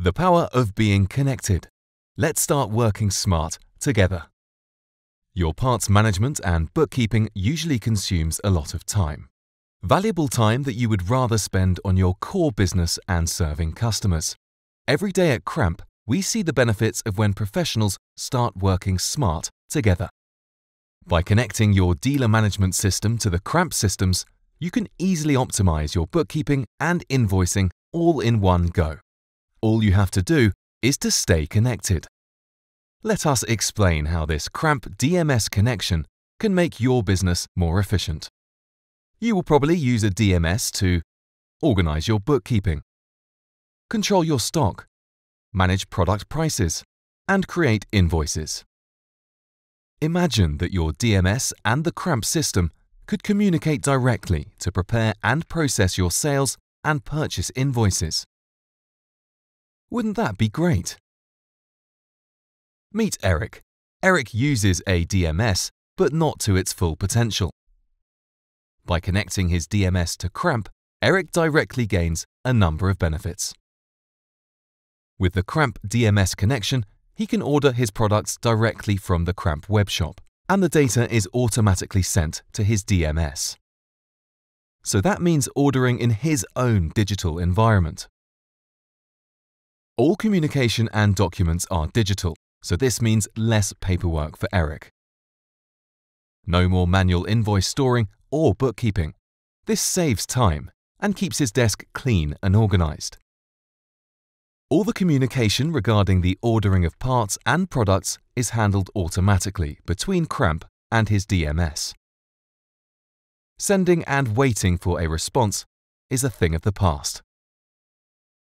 The power of being connected. Let's start working smart together. Your parts management and bookkeeping usually consumes a lot of time. Valuable time that you would rather spend on your core business and serving customers. Every day at Cramp, we see the benefits of when professionals start working smart together. By connecting your dealer management system to the Cramp systems, you can easily optimize your bookkeeping and invoicing all in one go all you have to do is to stay connected. Let us explain how this cramp DMS connection can make your business more efficient. You will probably use a DMS to organize your bookkeeping, control your stock, manage product prices, and create invoices. Imagine that your DMS and the cramp system could communicate directly to prepare and process your sales and purchase invoices, wouldn't that be great? Meet Eric. Eric uses a DMS, but not to its full potential. By connecting his DMS to Cramp, Eric directly gains a number of benefits. With the Cramp DMS connection, he can order his products directly from the Cramp web shop, and the data is automatically sent to his DMS. So that means ordering in his own digital environment. All communication and documents are digital, so this means less paperwork for Eric. No more manual invoice storing or bookkeeping. This saves time and keeps his desk clean and organized. All the communication regarding the ordering of parts and products is handled automatically between Cramp and his DMS. Sending and waiting for a response is a thing of the past.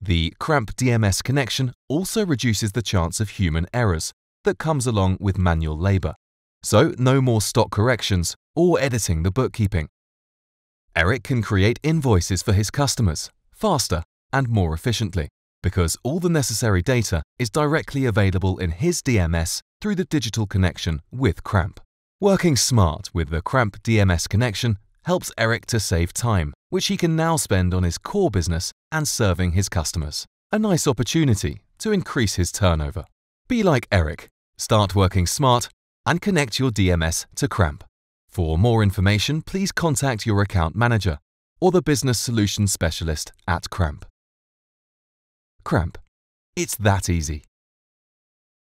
The CRAMP DMS connection also reduces the chance of human errors that comes along with manual labor, so no more stock corrections or editing the bookkeeping. Eric can create invoices for his customers faster and more efficiently because all the necessary data is directly available in his DMS through the digital connection with CRAMP. Working smart with the CRAMP DMS connection helps Eric to save time, which he can now spend on his core business and serving his customers. A nice opportunity to increase his turnover. Be like Eric, start working smart, and connect your DMS to Cramp. For more information, please contact your account manager or the business solutions specialist at Cramp. Cramp. It's that easy.